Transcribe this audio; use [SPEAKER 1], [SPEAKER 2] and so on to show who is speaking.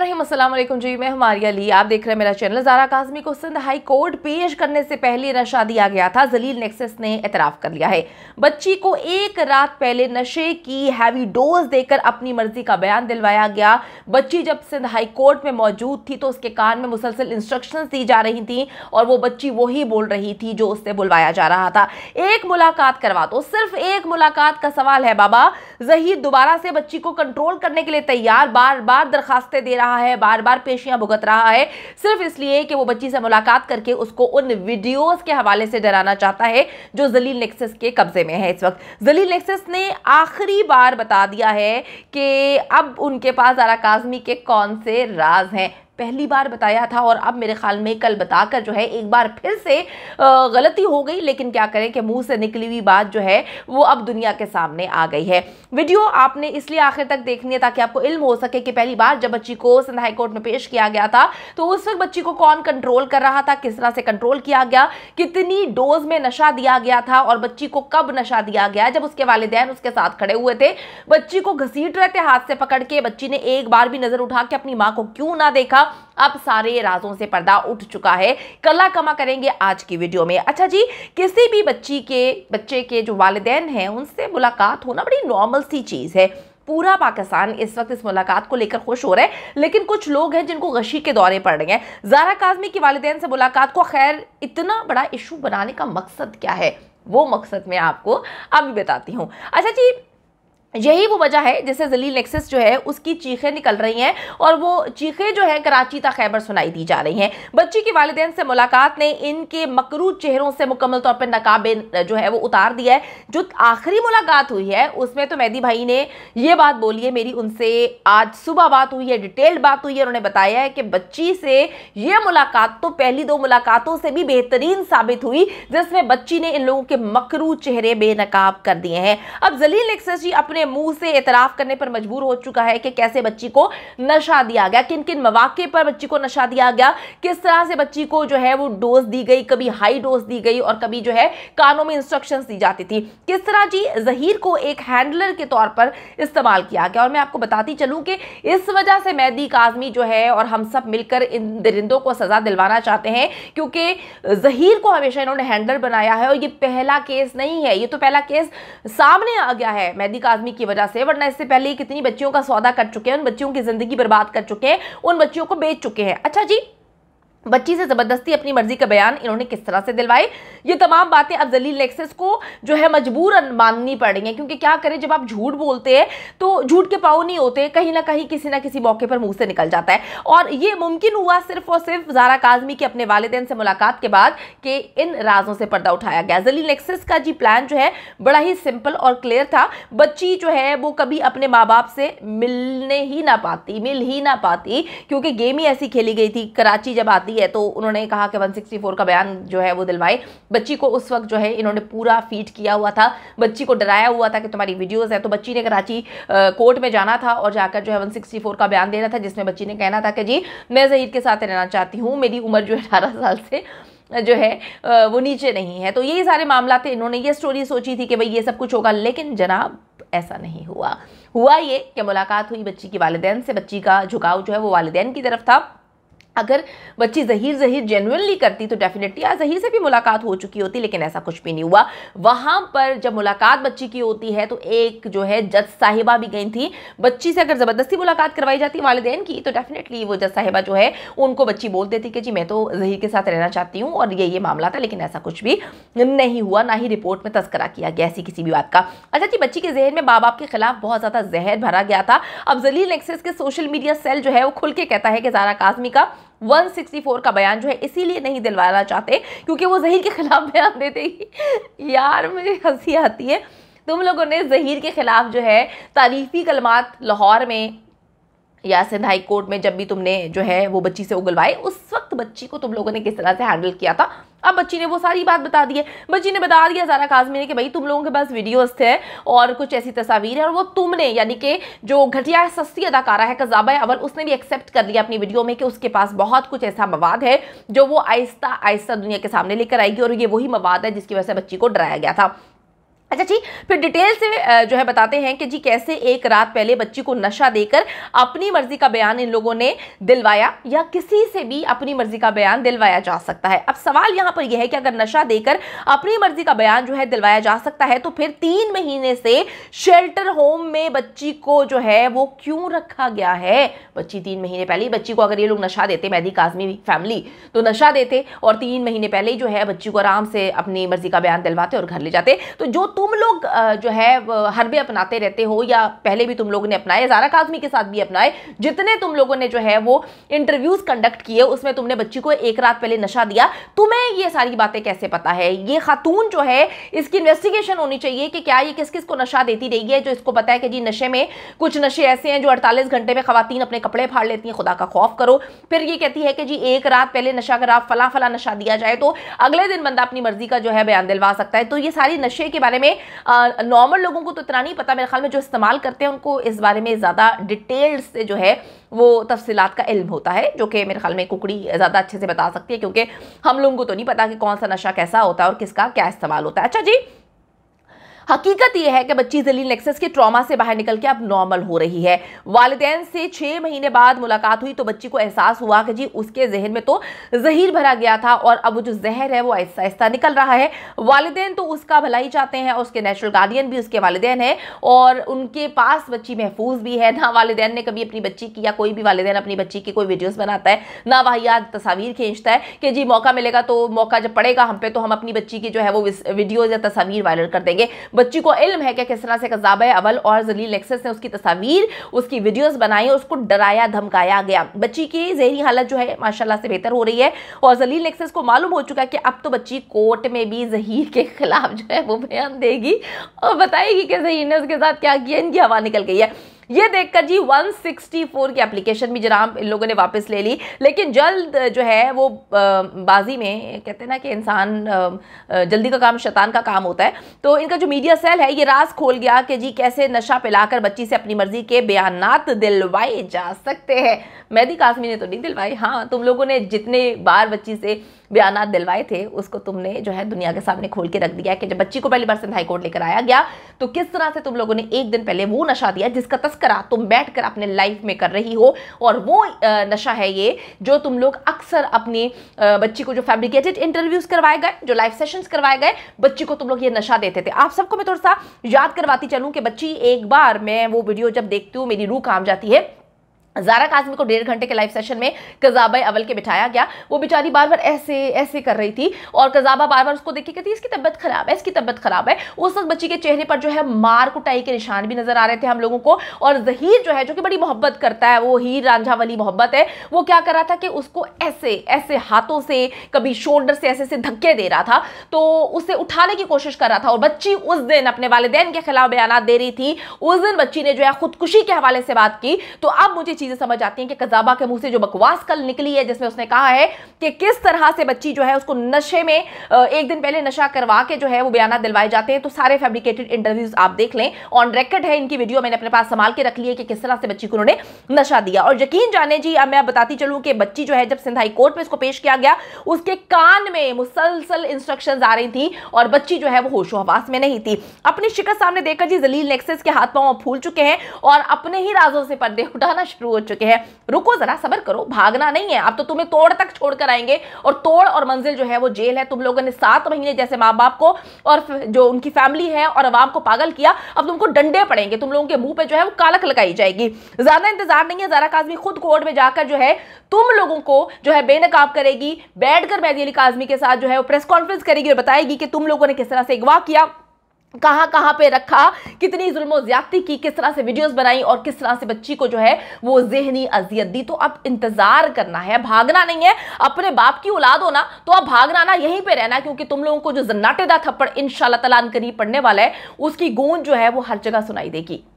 [SPEAKER 1] रहीम जी मैं हमारी अली आप देख रहे हैं मेरा चैनल जारा काजमी को सिंध हाई कोर्ट पेश करने से पहले नशा दिया गया था जलील नेक्सेस ने एतराफ़ कर लिया है बच्ची को एक रात पहले नशे की हैवी डोज देकर अपनी मर्जी का बयान दिलवाया गया बच्ची जब सिंध हाई कोर्ट में मौजूद थी तो उसके कान में मुसलसल इंस्ट्रक्शन दी जा रही थी और वो बच्ची वही बोल रही थी जो उससे बुलवाया जा रहा था एक मुलाकात करवा दो सिर्फ एक मुलाकात का सवाल है बाबा जहीर दोबारा से बच्ची को कंट्रोल करने के लिए तैयार बार बार दरखास्तें दे रहा रहा है बार बार पेशियां भुगत रहा है सिर्फ इसलिए कि वो बच्ची से मुलाकात करके उसको उन वीडियोस के हवाले से डराना चाहता है जो जलील नेक्सेस के कब्जे में है इस वक्त जलील नेक्सेस ने आखिरी बार बता दिया है कि अब उनके पास आरा काजमी के कौन से राज हैं पहली बार बताया था और अब मेरे ख्याल में कल बताकर जो है एक बार फिर से गलती हो गई लेकिन क्या करें कि मुंह से निकली हुई बात जो है वो अब दुनिया के सामने आ गई है वीडियो आपने इसलिए आखिर तक देखनी है ताकि आपको इल्म हो सके कि पहली बार जब बच्ची को सिंध हाईकोर्ट में पेश किया गया था तो उस वक्त बच्ची को कौन कंट्रोल कर रहा था किस तरह से कंट्रोल किया गया कितनी डोज में नशा दिया गया था और बच्ची को कब नशा दिया गया जब उसके वालदेन उसके साथ खड़े हुए थे बच्ची को घसीट रहे थे हाथ से पकड़ के बच्ची ने एक बार भी नजर उठा के अपनी माँ को क्यों ना देखा अब सारे राजों से पर्दा उठ चुका है कला कमा करेंगे आज की वीडियो में अच्छा जी किसी भी बच्ची के बच्चे के जो वालदेन हैं उनसे मुलाकात होना बड़ी नॉर्मल सी चीज़ है पूरा पाकिस्तान इस वक्त इस मुलाकात को लेकर खुश हो रहा है लेकिन कुछ लोग हैं जिनको गशी के दौरे पड़ रहे हैं जारा काजमी की वालदेन से मुलाकात को खैर इतना बड़ा इशू बनाने का मकसद क्या है वो मकसद मैं आपको अभी बताती हूँ अच्छा जी यही वो वजह है जिससे जलील नेक्सेस जो है उसकी चीखें निकल रही हैं और वो चीखें जो है कराची तक खैबर सुनाई दी जा रही हैं बच्ची के वालदेन से मुलाकात ने इनके मकरू चेहरों से मुकम्मल तौर पर नकाबे जो है वो उतार दिया है जो आखिरी मुलाकात हुई है उसमें तो मैदी भाई ने ये बात बोली है मेरी उनसे आज सुबह बात हुई है डिटेल्ड बात हुई है उन्होंने बताया है कि बच्ची से यह मुलाकात तो पहली दो मुलाकातों से भी बेहतरीन साबित हुई जिसमें बच्ची ने इन लोगों के मकरू चेहरे बेनकाब कर दिए हैं अब जलील नेक्सेस जी अपने अपने मुंह से एतराफ़ करने पर मजबूर हो चुका है कि कैसे बच्ची को नशा दिया गया किन किन मौाक़े पर बच्ची को नशा दिया गया किस तरह से बच्ची को जो है वो डोज दी गई कभी हाई डोज दी गई और कभी जो है कानों में इंस्ट्रक्शन दी जाती थी किस तरह जी जहीर को एक हैंडलर के तौर पर इस्तेमाल किया गया और मैं आपको बताती चलूँ कि इस वजह से मैदी काजमी जो है और हम सब मिलकर इन दरिंदों को सज़ा दिलवाना चाहते हैं क्योंकि जहीर को हमेशा इन्होंने हैंडलर बनाया है और ये पहला केस नहीं है ये तो पहला केस सामने आ गया है मैदी काजमी की वजह से वरना इससे पहले कितनी बच्चियों का सौदा कर चुके हैं उन बच्चियों की ज़िंदगी बर्बाद कर चुके हैं उन बच्चियों को बेच चुके हैं अच्छा जी बच्ची से ज़बरदस्ती अपनी मर्जी का बयान इन्होंने किस तरह से दिलवाई ये तमाम बातें अब जलील लेक्सेस को जो है मजबूर माननी पड़ेंगी क्योंकि क्या करें जब आप झूठ बोलते हैं तो झूठ के पाओ नहीं होते कहीं ना कहीं किसी ना किसी मौके पर मुंह से निकल जाता है और ये मुमकिन हुआ सिर्फ और सिर्फ जारा काजमी की अपने वालदेन से मुलाकात के बाद कि इन राजों से पर्दा उठाया गया जलील लेक्सेस का जी प्लान जो है बड़ा ही सिंपल और क्लियर था बच्ची जो है वो कभी अपने माँ बाप से मिलने ही ना पाती मिल ही ना पाती क्योंकि गेम ही ऐसी खेली गई थी कराची जब आती दी है तो उन्होंने कहा कि 164 का बयान जो है वो दिलवाए बच्ची को उस वक्त जो है इन्होंने पूरा फीट किया हुआ था बच्ची को डराया हुआ था कि तुम्हारी वीडियोज़ है तो बच्ची ने कराची कोर्ट में जाना था और जाकर जो है वन का बयान देना था जिसमें बच्ची ने कहना था कि जी मैं जहीद के साथ रहना चाहती हूँ मेरी उम्र जो है अठारह साल से जो है वो नीचे नहीं है तो यही सारे मामला थे इन्होंने ये स्टोरी सोची थी कि भाई ये सब कुछ होगा लेकिन जनाब ऐसा नहीं हुआ हुआ ये कि मुलाकात हुई बच्ची की वालदेन से बच्ची का झुकाव जो है वो वालदेन की तरफ था अगर बच्ची जहीर जहीर जेनुअनली करती तो डेफिनेटली आज जहीर से भी मुलाकात हो चुकी होती लेकिन ऐसा कुछ भी नहीं हुआ वहाँ पर जब मुलाकात बच्ची की होती है तो एक जो है जज साहिबा भी गई थी बच्ची से अगर ज़बरदस्ती मुलाकात करवाई जाती वालदेन की तो डेफिनेटली वो जज साहिबा जो है उनको बच्ची बोल देती कि जी मैं तो जहीर के साथ रहना चाहती हूँ और ये ये मामला था लेकिन ऐसा कुछ भी नहीं हुआ ना ही रिपोर्ट में तस्करा किया गया ऐसी किसी भी बात का अच्छा जी बच्ची के जहन में माँ बाप के खिलाफ बहुत ज़्यादा जहर भरा गया था अब जलील एक्सेस के सोशल मीडिया सेल जो है वो खुल के कहता है कि जारा काजमी का 164 का बयान जो है इसीलिए नहीं दिलवाना चाहते क्योंकि वो जहीर के खिलाफ बयान देते ही यार मुझे हंसी आती है तुम लोगों ने जहीर के खिलाफ जो है तारीफ़ी कलमात लाहौर में या सिंध हाई कोर्ट में जब भी तुमने जो है वो बच्ची से उगलवाए उस वक्त बच्ची को तुम लोगों ने किस तरह से हैंडल किया था अब बच्ची ने वो सारी बात बता दी है बच्ची ने बता दिया सारा काजमी ने कि भाई तुम लोगों के पास वीडियोस थे और कुछ ऐसी तस्वीर है और वो तुमने यानी कि जो घटिया सस्ती अदाकारा है कजाबा अवर उसने भी एक्सेप्ट कर लिया अपनी वीडियो में कि उसके पास बहुत कुछ ऐसा मवाद है जो वो आहिस्ता आहिस्ता दुनिया के सामने लेकर आएगी और ये वही मवाद है जिसकी वजह से बच्ची को डराया गया था अच्छा जी फिर डिटेल से जो है बताते हैं कि जी कैसे एक रात पहले बच्ची को नशा देकर अपनी मर्जी का बयान इन लोगों ने दिलवाया या किसी से भी अपनी मर्जी का बयान दिलवाया जा सकता है अब सवाल यहां पर यह है कि अगर नशा देकर अपनी मर्जी का बयान जो है दिलवाया जा सकता है तो फिर तीन महीने से शेल्टर होम में बच्ची को जो है वो क्यों रखा गया है बच्ची तीन महीने पहले बच्ची को अगर ये लोग नशा देते मैदी काजमी फैमिली तो नशा देते और तीन महीने पहले जो है बच्ची को आराम से अपनी मर्जी का बयान दिलवाते और घर ले जाते तो जो तू तुम लोग जो है हरबे अपनाते रहते हो या पहले भी तुम लोगों ने अपनाए जारा काजमी के साथ भी अपनाए जितने तुम लोगों ने जो है वो इंटरव्यूज कंडक्ट किए उसमें तुमने बच्ची को एक रात पहले नशा दिया तुम्हें ये सारी बातें कैसे पता है ये खातून जो है इसकी इन्वेस्टिगेशन होनी चाहिए कि क्या ये किस किस को नशा देती रही है जो इसको पता है कि जी नशे में कुछ नशे ऐसे हैं जो अड़तालीस घंटे में खातन अपने कपड़े फाड़ लेती हैं खुदा का खौफ करो फिर ये कहती है कि जी एक रात पहले नशा अगर आप फला फला नशा दिया जाए तो अगले दिन बंदा अपनी मर्जी का जो है बयान दिलवा सकता है तो ये सारी नशे के बारे में नॉर्मल लोगों को तो इतना नहीं पता मेरे ख्याल में जो इस्तेमाल करते हैं उनको इस बारे में ज़्यादा डिटेल से जो है वो तफसीलात का इल्म होता है जो कि मेरे ख्याल में कुकड़ी ज़्यादा अच्छे से बता सकती है क्योंकि हम लोगों को तो नहीं पता कि कौन सा नशा कैसा होता है और किसका क्या इस्तेमाल होता है अच्छा जी हकीकत यह है कि बच्ची जलील नेक्सस के ट्रॉमा से बाहर निकल के अब नॉर्मल हो रही है वालदेन से छः महीने बाद मुलाकात हुई तो बच्ची को एहसास हुआ कि जी उसके जहन में तो जहीर भरा गया था और अब वो जो जहर है वो ऐसा ऐसा निकल रहा है वालदेन तो उसका भला ही चाहते हैं और उसके नेचुरल गार्डियन भी उसके वालदेन है और उनके पास बच्ची महफूज भी है ना वालदेन ने कभी अपनी बच्ची की या कोई भी वालदेन अपनी बच्ची की कोई वीडियोज़ बनाता है ना वाहियात तस्वीर खींचता है कि जी मौका मिलेगा तो मौका जब पड़ेगा हम पे तो हम अपनी बच्ची की जो है वो वीडियोज़ या तस्वीर वायरल कर देंगे बच्ची को इल्म है कि किस तरह से कजाब अवल और जलील एक्सेस ने उसकी तस्वीर उसकी वीडियोज़ बनाई और उसको डराया धमकाया गया बच्ची की जहनी हालत जो है माशाल्लाह से बेहतर हो रही है और जलील एक्सेस को मालूम हो चुका है कि अब तो बच्ची कोर्ट में भी जहीर के खिलाफ जो है वो बयान देगी और बताएगी कि जहीर ने उसके साथ क्या किया इनकी हवा निकल गई है ये देखकर जी 164 की एप्लीकेशन भी जनाब इन लोगों ने वापस ले ली लेकिन जल्द जो है वो बाजी में कहते हैं ना कि इंसान जल्दी का काम शैतान का काम होता है तो इनका जो मीडिया सेल है ये राज खोल गया कि जी कैसे नशा पिलाकर बच्ची से अपनी मर्जी के बयानात दिलवाए जा सकते हैं मेहदी कासमी ने तो नहीं दिलवाई हाँ तुम लोगों ने जितने बार बच्ची से बयान दिलवाए थे उसको तुमने जो है दुनिया के सामने खोल के रख दिया कि जब बच्ची को पहली बार सिंध हाईकोर्ट लेकर आया गया तो किस तरह से तुम लोगों ने एक दिन पहले वो नशा दिया जिसका तस्करा तुम बैठ कर अपने लाइफ में कर रही हो और वो नशा है ये जो तुम लोग अक्सर अपनी बच्ची को जो फैब्रिकेटेड इंटरव्यूज करवाए गए जो लाइव सेशन करवाए गए बच्ची को तुम लोग ये नशा देते थे आप सबको मैं थोड़ा सा याद करवाती चलूँ कि बच्ची एक बार मैं वो वीडियो जब देखती हूँ मेरी रूह काम जाती है जारा काजमी को डेढ़ घंटे के लाइव सेशन में कजाबा अवल के बिठाया गया वो बेचारी बार बार ऐसे ऐसे कर रही थी और कजाबा बार बार उसको के कहती इसकी तबियत खराब है इसकी तबियत खराब है उस वक्त बच्ची के चेहरे पर जो है मार कुटाई के निशान भी नजर आ रहे थे हम लोगों को और जहीर जो है जो कि बड़ी मोहब्बत करता है वो हीर रांझा वाली मोहब्बत है वो क्या कर रहा था कि उसको ऐसे ऐसे हाथों से कभी शोल्डर से ऐसे ऐसे धक्के दे रहा था तो उसे उठाने की कोशिश कर रहा था और बच्ची उस दिन अपने वालदेन के खिलाफ बयान दे रही थी उस दिन बच्ची ने जो है खुदकुशी के हवाले से बात की तो अब मुझे चीज़ें समझ आती हैं कि कजाबा के मुंह से जो बकवास कल निकली है जिसमें उसने कहा है कि किस तरह से बच्ची जो है उसको नशे में एक दिन पहले नशा करवा के जो है वो बयान दिलवाए जाते हैं तो सारे फेब्रिकेटेड इंटरव्यूज आप देख लें ऑन रेकर्ड है इनकी वीडियो मैंने अपने पास संभाल के रख लिया कि किस तरह से बच्ची को उन्होंने नशा दिया और यकीन जाने जी अब मैं बताती चलूँ कि बच्ची जो है जब सिंधाई कोर्ट में इसको पेश किया गया उसके कान में मुसलसल इंस्ट्रक्शन आ रही थी और बच्ची जो है वो होशो हवास में नहीं थी अपनी शिकस्त सामने देखकर जी जलील नेक्सेस के हाथ पाँव फूल चुके हैं और अपने ही राजों से पर्दे उठाना शुरू हो चुके हैं रुको जरा सबर करो भागना नहीं है आप तो तुम्हें तोड़ तक छोड़ कर आएंगे और तोड़ और मंजिल जो है वो जेल है तुम लोगों ने सात महीने जैसे माँ बाप को और जो उनकी फैमिली है और अवाम को पागल किया अब तुमको डंडे पड़ेंगे तुम लोगों के मुंह पर जो है वो कालक लगाई जाएगी ज्यादा इंतजार नहीं है जरा काजमी खुद कोर्ट में जाकर जो है तुम लोगों को जो है बेनकाब करेगी बैठकर मैदी अली काजमी के साथ जो है वो प्रेस कॉन्फ्रेंस करेगी और बताएगी कि तुम लोगों ने किस तरह से अगवा किया कहाँ कहाँ पे रखा कितनी जुल्म ज्यादती की किस तरह से वीडियोस बनाई और किस तरह से बच्ची को जो है वो जहनी अजियत दी तो अब इंतज़ार करना है भागना नहीं है अपने बाप की औलाद हो ना तो अब भागना ना यहीं पे रहना क्योंकि तुम लोगों को जो जन्नाटेदार थप्पड़ इन शाह तला करीब पड़ने वाला है उसकी गूंज जो है वो हर जगह सुनाई देगी